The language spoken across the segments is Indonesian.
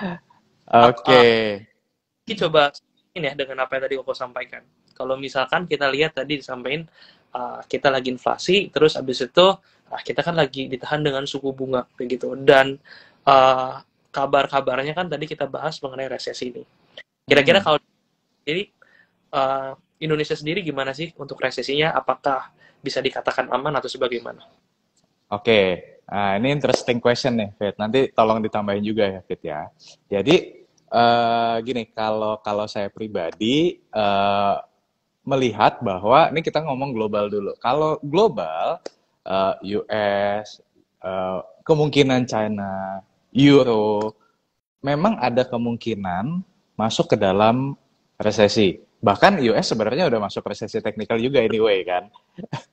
Oke. Okay. Ah, kita ah. coba ini ya dengan apa yang tadi Koko sampaikan. Kalau misalkan kita lihat tadi disampaikan uh, kita lagi inflasi, terus abis itu uh, kita kan lagi ditahan dengan suku bunga begitu. Dan uh, kabar-kabarnya kan tadi kita bahas mengenai resesi ini. Kira-kira hmm. kalau jadi uh, Indonesia sendiri gimana sih untuk resesinya? Apakah bisa dikatakan aman atau sebagaimana? Oke, okay. Nah, ini interesting question nih, Fit. Nanti tolong ditambahin juga ya, Fit ya. Jadi uh, gini, kalau kalau saya pribadi uh, melihat bahwa ini kita ngomong global dulu. Kalau global, uh, eh, US, uh, kemungkinan China, Euro, memang ada kemungkinan masuk ke dalam resesi bahkan US sebenarnya udah masuk resesi teknikal juga anyway kan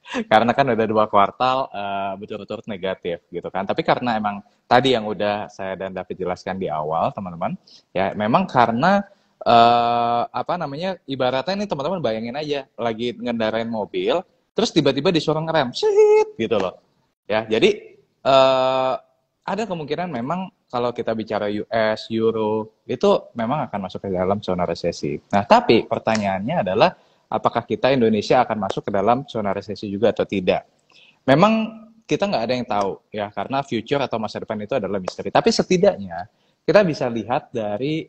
karena kan udah dua kuartal uh, eh, betul-betul negatif gitu kan tapi karena emang tadi yang udah saya dan David jelaskan di awal teman-teman ya memang karena uh, apa namanya ibaratnya ini teman-teman bayangin aja lagi ngendarain mobil terus tiba-tiba disuruh ngerem shit gitu loh ya jadi uh, ada kemungkinan memang kalau kita bicara US, Euro, itu memang akan masuk ke dalam zona resesi. Nah, tapi pertanyaannya adalah apakah kita Indonesia akan masuk ke dalam zona resesi juga atau tidak? Memang kita nggak ada yang tahu ya, karena future atau masa depan itu adalah misteri. Tapi setidaknya kita bisa lihat dari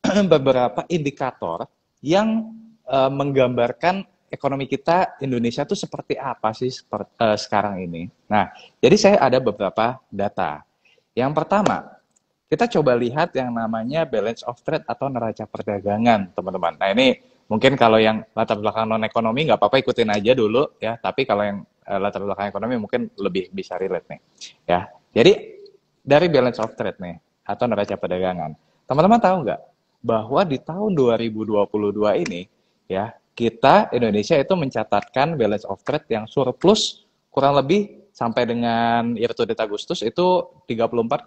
beberapa indikator yang uh, menggambarkan ekonomi kita Indonesia itu seperti apa sih seperti, uh, eh, sekarang ini. Nah, jadi saya ada beberapa data. Yang pertama, kita coba lihat yang namanya balance of trade atau neraca perdagangan, teman-teman. Nah, ini mungkin kalau yang latar belakang non ekonomi nggak apa-apa ikutin aja dulu ya, tapi kalau yang eh, latar belakang ekonomi mungkin lebih bisa relate nih. Ya. Jadi dari balance of trade nih atau neraca perdagangan. Teman-teman tahu nggak bahwa di tahun 2022 ini ya, kita Indonesia itu mencatatkan balance of trade yang surplus kurang lebih sampai dengan year to date Agustus itu 34,9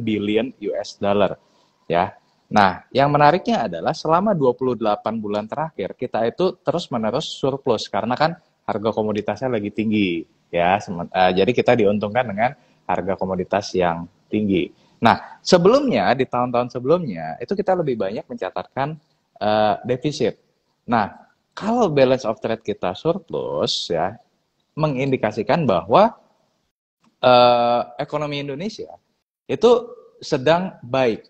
billion US dollar ya. Nah, yang menariknya adalah selama 28 bulan terakhir kita itu terus-menerus surplus karena kan harga komoditasnya lagi tinggi ya. Eh, jadi kita diuntungkan dengan harga komoditas yang tinggi. Nah, sebelumnya di tahun-tahun sebelumnya itu kita lebih banyak mencatatkan uh, defisit. Nah, kalau balance of trade kita surplus ya, mengindikasikan bahwa uh, ekonomi Indonesia itu sedang baik.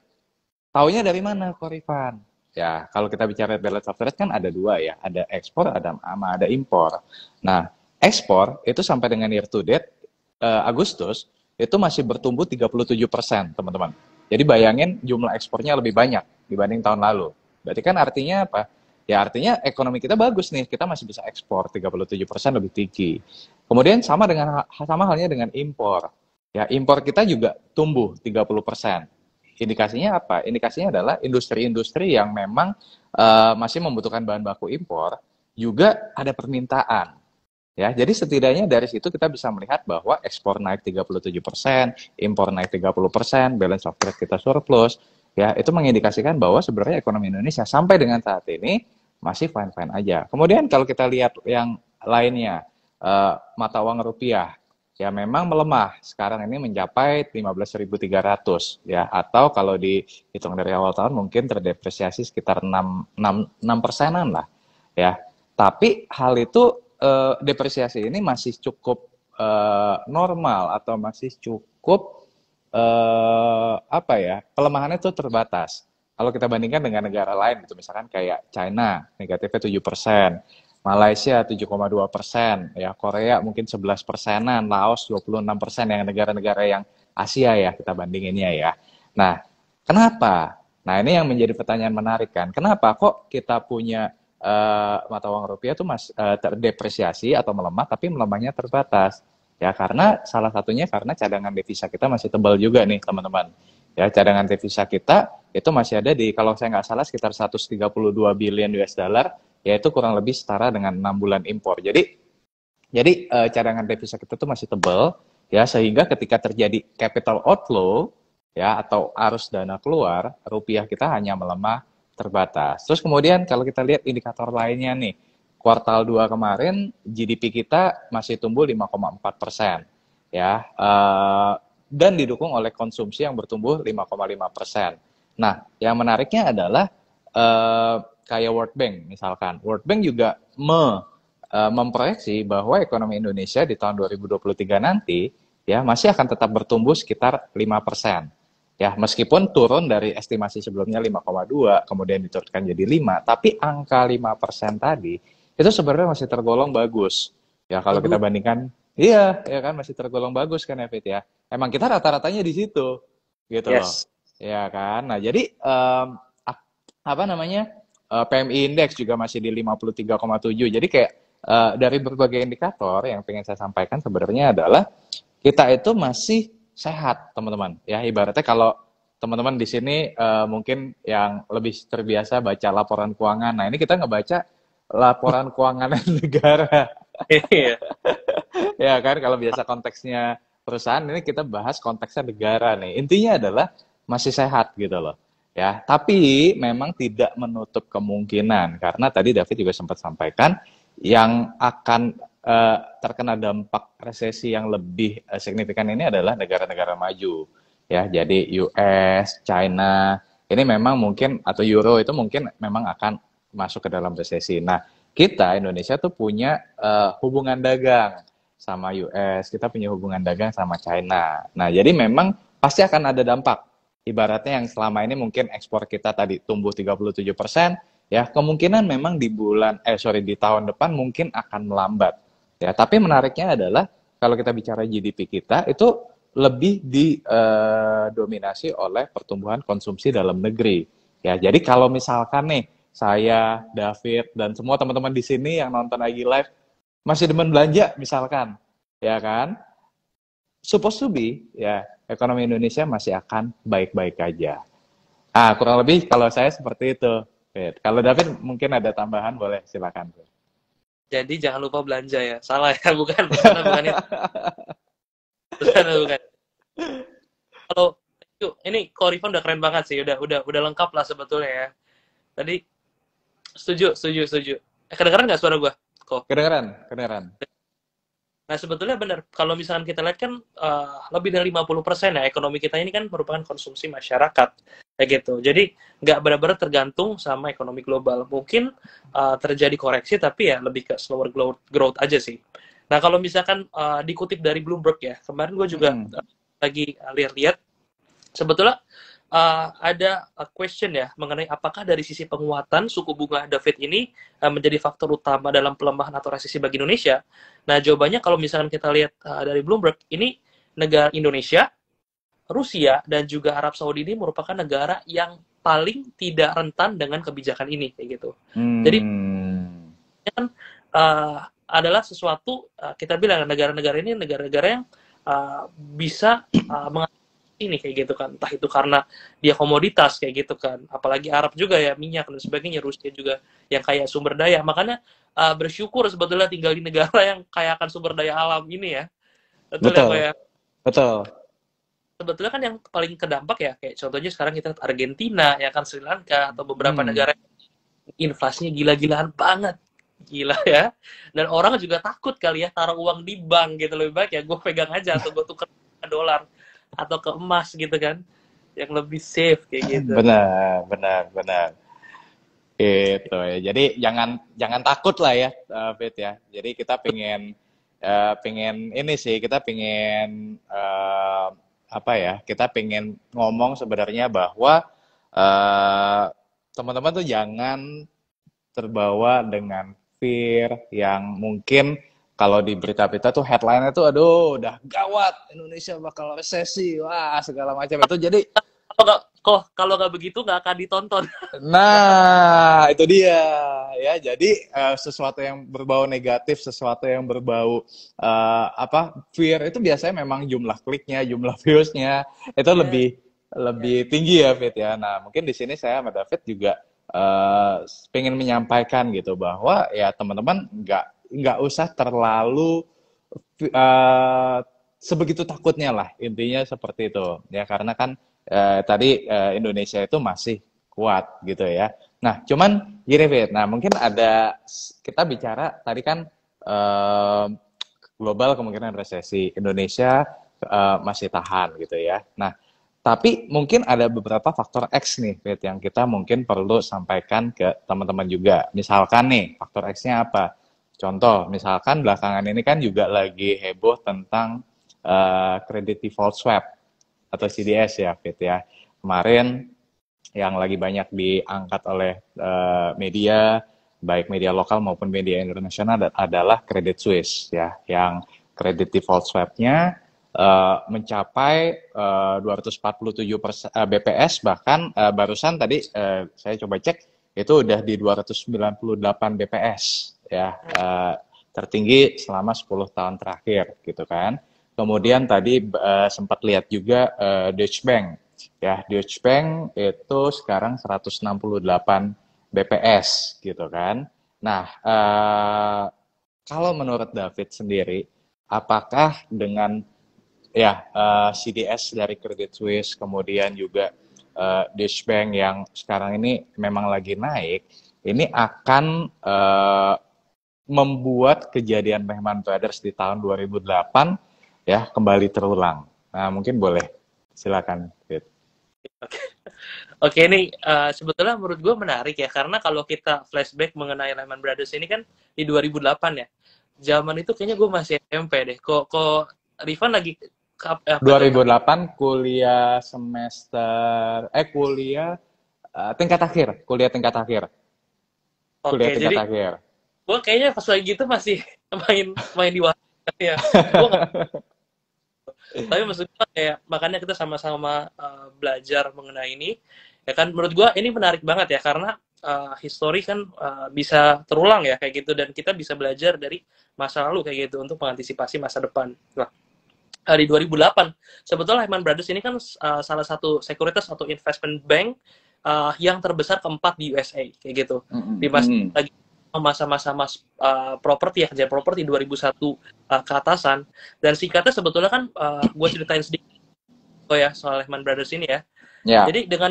Taunya dari mana, Korifan? Ya, kalau kita bicara balance of trade kan ada dua ya, ada ekspor, ada ama, ada impor. Nah, ekspor itu sampai dengan year to date uh, Agustus itu masih bertumbuh 37 persen, teman-teman. Jadi bayangin jumlah ekspornya lebih banyak dibanding tahun lalu. Berarti kan artinya apa? Ya artinya ekonomi kita bagus nih, kita masih bisa ekspor 37% lebih tinggi. Kemudian sama dengan sama halnya dengan impor. Ya, impor kita juga tumbuh 30%. Indikasinya apa? Indikasinya adalah industri-industri yang memang uh, masih membutuhkan bahan baku impor juga ada permintaan. Ya, jadi setidaknya dari situ kita bisa melihat bahwa ekspor naik 37%, impor naik 30%, balance of trade kita surplus, ya itu mengindikasikan bahwa sebenarnya ekonomi Indonesia sampai dengan saat ini masih fine fine aja. Kemudian kalau kita lihat yang lainnya uh, mata uang rupiah ya memang melemah sekarang ini mencapai 15.300 ya atau kalau dihitung dari awal tahun mungkin terdepresiasi sekitar 6 6 6 persenan lah ya tapi hal itu eh, depresiasi ini masih cukup eh, normal atau masih cukup eh, apa ya pelemahannya itu terbatas. Kalau kita bandingkan dengan negara lain gitu, misalkan kayak China negatifnya 7 persen, Malaysia 7,2 persen, ya Korea mungkin 11 persenan, Laos 26 persen yang negara-negara yang Asia ya kita bandinginnya ya. Nah, kenapa? Nah ini yang menjadi pertanyaan menarik kan, kenapa kok kita punya uh, mata uang rupiah itu mas uh, terdepresiasi atau melemah tapi melemahnya terbatas. Ya, karena salah satunya karena cadangan devisa kita masih tebal juga nih, teman-teman. Ya, cadangan devisa kita itu masih ada di kalau saya nggak salah sekitar 132 billion US dollar, yaitu kurang lebih setara dengan 6 bulan impor. Jadi jadi eh, cadangan devisa kita tuh masih tebal ya sehingga ketika terjadi capital outflow ya atau arus dana keluar, rupiah kita hanya melemah terbatas. Terus kemudian kalau kita lihat indikator lainnya nih kuartal 2 kemarin GDP kita masih tumbuh 5,4 persen ya uh, dan didukung oleh konsumsi yang bertumbuh 5,5 persen. Nah, yang menariknya adalah uh, kayak World Bank misalkan, World Bank juga me, eh, memproyeksi bahwa ekonomi Indonesia di tahun 2023 nanti ya masih akan tetap bertumbuh sekitar 5 persen. Ya, meskipun turun dari estimasi sebelumnya 5,2, kemudian diturunkan jadi 5, tapi angka 5 tadi itu sebenarnya masih tergolong bagus ya kalau kita bandingkan iya ya kan masih tergolong bagus kan Evit ya emang kita rata-ratanya di situ gitu yes. loh ya kan nah jadi um, apa namanya uh, eh, PMI Index juga masih di 53,7 jadi kayak uh, dari berbagai indikator yang pengen saya sampaikan sebenarnya adalah kita itu masih sehat teman-teman ya ibaratnya kalau teman-teman di sini uh, mungkin yang lebih terbiasa baca laporan keuangan. Nah, ini kita ngebaca laporan keuangan negara. Iya. ya kan kalau biasa konteksnya perusahaan ini kita bahas konteksnya negara nih. Intinya adalah masih sehat gitu loh. Ya, tapi memang tidak menutup kemungkinan karena tadi David juga sempat sampaikan yang akan uh, terkena dampak resesi yang lebih uh, signifikan ini adalah negara-negara maju. Ya, jadi US, China, ini memang mungkin atau euro itu mungkin memang akan masuk ke dalam resesi. Nah, kita Indonesia tuh punya uh, hubungan dagang sama US, kita punya hubungan dagang sama China. Nah, jadi memang pasti akan ada dampak. Ibaratnya yang selama ini mungkin ekspor kita tadi tumbuh 37 persen, ya kemungkinan memang di bulan eh sorry di tahun depan mungkin akan melambat ya tapi menariknya adalah kalau kita bicara GDP kita itu lebih didominasi eh, oleh pertumbuhan konsumsi dalam negeri ya jadi kalau misalkan nih saya, David, dan semua teman-teman di sini yang nonton lagi live masih demen belanja misalkan, ya kan? Supposed to be, ya, ekonomi Indonesia masih akan baik-baik aja. Ah, kurang lebih kalau saya seperti itu. Fit. Kalau David mungkin ada tambahan, boleh silakan. Jadi jangan lupa belanja ya. Salah ya, bukan, bukan, bukan Bukan, bukan. Kalau ini Korifan udah keren banget sih, udah udah udah lengkap lah sebetulnya ya. Tadi Setuju, setuju, setuju. Eh, kedengeran nggak suara gue? Kok? Kedengeran, kedengeran. Nah, sebetulnya benar. Kalau misalnya kita lihat kan uh, lebih dari 50% persen ya ekonomi kita ini kan merupakan konsumsi masyarakat. Kayak gitu. Jadi, nggak benar-benar tergantung sama ekonomi global. Mungkin uh, terjadi koreksi, tapi ya lebih ke slower growth, growth aja sih. Nah, kalau misalkan uh, dikutip dari Bloomberg ya, kemarin gue juga hmm. lagi lihat-lihat, sebetulnya uh, ada a eh, question ya mengenai apakah dari sisi penguatan suku bunga The Fed ini uh, menjadi faktor utama dalam pelemahan atau resesi bagi Indonesia. Nah, jawabannya kalau misalkan kita lihat uh, dari Bloomberg, ini negara Indonesia, Rusia dan juga Arab Saudi ini merupakan negara yang paling tidak rentan dengan kebijakan ini kayak gitu. Hmm. Jadi kan uh, adalah sesuatu uh, kita bilang negara-negara ini negara-negara yang uh, bisa uh, ini kayak gitu kan entah itu karena dia komoditas kayak gitu kan apalagi Arab juga ya minyak dan sebagainya Rusia juga yang kayak sumber daya makanya uh, bersyukur sebetulnya tinggal di negara yang kaya akan sumber daya alam ini ya betul ya, betul, ya, betul. sebetulnya kan yang paling kedampak ya kayak contohnya sekarang kita Argentina ya kan Sri Lanka atau beberapa hmm. negara inflasinya gila-gilaan banget gila ya dan orang juga takut kali ya taruh uang di bank gitu lebih baik ya gue pegang aja atau gue tuker dolar atau ke emas gitu kan yang lebih safe kayak gitu benar benar benar itu ya jadi jangan jangan takut lah ya eh, Fit ya jadi kita pengen uh, eh, pengen ini sih kita pengen uh, eh, apa ya kita pengen ngomong sebenarnya bahwa teman teman-teman tuh jangan terbawa dengan fear yang mungkin kalau di berita-berita tuh headline-nya tuh aduh udah gawat Indonesia bakal resesi wah segala macam itu jadi kok kok kalau nggak begitu nggak akan ditonton nah itu dia ya jadi uh, sesuatu yang berbau negatif sesuatu yang berbau uh, apa fear itu biasanya memang jumlah kliknya jumlah viewsnya itu yeah. lebih lebih yeah. tinggi ya Fit ya nah mungkin di sini saya sama David juga uh, pengen menyampaikan gitu bahwa ya teman-teman nggak nggak usah terlalu uh, sebegitu takutnya lah intinya seperti itu ya karena kan uh, tadi uh, Indonesia itu masih kuat gitu ya. Nah cuman gini Fit, nah mungkin ada kita bicara tadi kan uh, global kemungkinan resesi Indonesia uh, masih tahan gitu ya. Nah tapi mungkin ada beberapa faktor X nih, Fit, yang kita mungkin perlu sampaikan ke teman-teman juga. Misalkan nih, faktor X-nya apa? Contoh, misalkan belakangan ini kan juga lagi heboh tentang eh, kredit credit default swap atau CDS ya, Fit ya. Kemarin yang lagi banyak diangkat oleh uh, media, baik media lokal maupun media internasional adalah Credit Swiss ya, yang kredit default swap-nya Uh, mencapai uh, 247 pers uh, BPS bahkan uh, barusan tadi uh, saya coba cek itu udah di 298 BPS ya uh, tertinggi selama 10 tahun terakhir gitu kan. Kemudian tadi uh, sempat lihat juga uh, Deutsche Bank ya Deutsche Bank itu sekarang 168 BPS gitu kan. Nah uh, kalau menurut David sendiri, apakah dengan ya uh, CDS dari Credit Suisse kemudian juga uh, Deutsche Bank yang sekarang ini memang lagi naik, ini akan uh, membuat kejadian Lehman Brothers di tahun 2008 ya kembali terulang. Nah, mungkin boleh silakan. Oke, okay. ini uh, sebetulnya menurut gue menarik ya karena kalau kita flashback mengenai Lehman Brothers ini kan di 2008 ya. Zaman itu kayaknya gue masih SMP deh. Kok kok Rifan lagi eh, apa 2008 kuliah semester eh kuliah uh, tingkat akhir, kuliah tingkat akhir. Okay, kuliah tingkat jadi, akhir gue kayaknya pas lagi itu masih main main di warung ya gua gak... tapi maksudnya kayak makanya kita sama-sama uh, belajar mengenai ini ya kan menurut gue ini menarik banget ya karena uh, eh, histori kan uh, bisa terulang ya kayak gitu dan kita bisa belajar dari masa lalu kayak gitu untuk mengantisipasi masa depan nah di 2008 sebetulnya Lehman Brothers ini kan uh, salah satu sekuritas atau investment bank uh, yang terbesar keempat di USA kayak gitu mm -hmm. di masa lagi mm -hmm masa-masa mas uh, properti ya kerja properti 2001 uh, eh, ke atasan dan singkatnya sebetulnya kan uh, eh, gue ceritain sedikit oh ya soal Lehman Brothers ini ya. Yeah. Jadi dengan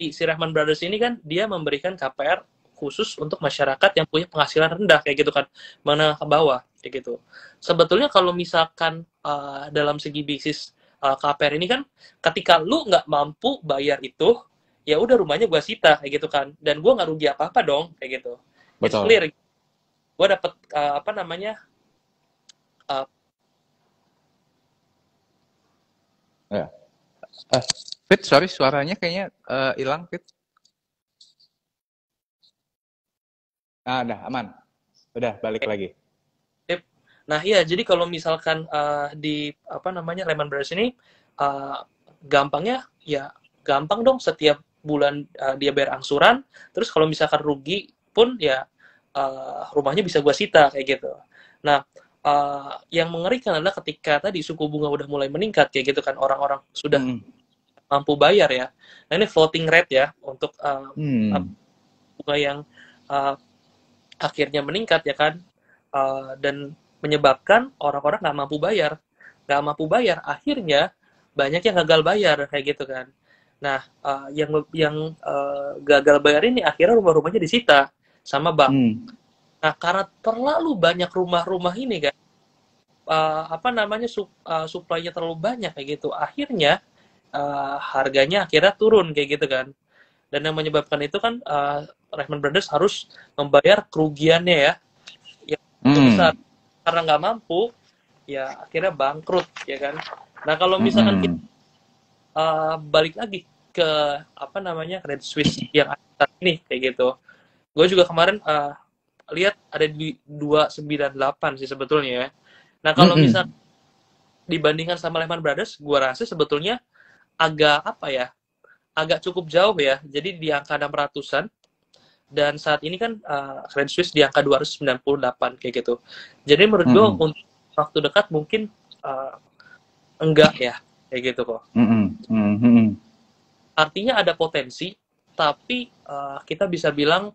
si Lehman Brothers ini kan dia memberikan KPR khusus untuk masyarakat yang punya penghasilan rendah kayak gitu kan mana ke bawah kayak gitu. Sebetulnya kalau misalkan uh, dalam segi bisnis uh, KPR ini kan ketika lu nggak mampu bayar itu ya udah rumahnya gue sita kayak gitu kan dan gue nggak rugi apa apa dong kayak gitu Betul. clear gue dapet uh, apa namanya uh, eh, yeah. Ya. uh, Fit sorry suaranya kayaknya uh, hilang Fit ah udah aman udah balik okay. lagi Nah iya, jadi kalau misalkan uh, di apa namanya lemon Brothers ini uh, gampangnya ya gampang dong setiap bulan uh, dia bayar angsuran. Terus kalau misalkan rugi pun ya uh, rumahnya bisa gue sita kayak gitu nah uh, yang mengerikan adalah ketika tadi suku bunga udah mulai meningkat kayak gitu kan orang-orang sudah hmm. mampu bayar ya nah ini floating rate ya untuk uh, hmm. bunga yang uh, akhirnya meningkat ya kan uh, dan menyebabkan orang-orang nggak mampu bayar nggak mampu bayar akhirnya banyak yang gagal bayar kayak gitu kan nah uh, yang yang uh, gagal bayar ini akhirnya rumah-rumahnya disita sama bank. Hmm. Nah, karena terlalu banyak rumah-rumah ini kan uh, apa namanya sup, uh, eh, suplainya terlalu banyak kayak gitu. Akhirnya uh, harganya akhirnya turun kayak gitu kan. Dan yang menyebabkan itu kan uh, Rahman Brothers harus membayar kerugiannya ya. Ya hmm. besar karena nggak mampu ya akhirnya bangkrut ya kan. Nah, kalau misalkan hmm. kita uh, balik lagi ke apa namanya Credit Suisse yang ini kayak gitu gue juga kemarin uh, lihat ada di 298 sih sebetulnya ya. Nah kalau mm -hmm. misal dibandingkan sama Lehman Brothers, gue rasa sebetulnya agak apa ya, agak cukup jauh ya. Jadi di angka 600-an, dan saat ini kan uh, Credit Suisse di angka 298 kayak gitu. Jadi menurut gue mm -hmm. untuk waktu dekat mungkin uh, enggak ya kayak gitu kok. Mm -hmm. Mm -hmm. Artinya ada potensi, tapi uh, kita bisa bilang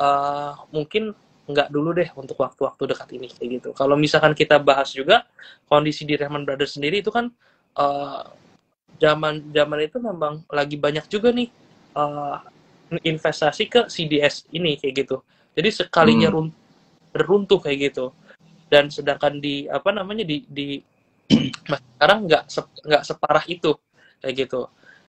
uh, mungkin nggak dulu deh untuk waktu-waktu dekat ini kayak gitu. Kalau misalkan kita bahas juga kondisi di Rahman Brothers sendiri itu kan uh, zaman zaman itu memang lagi banyak juga nih uh, investasi ke CDS ini kayak gitu. Jadi sekalinya hmm. runtuh kayak gitu. Dan sedangkan di apa namanya di di sekarang nggak se, nggak separah itu kayak gitu.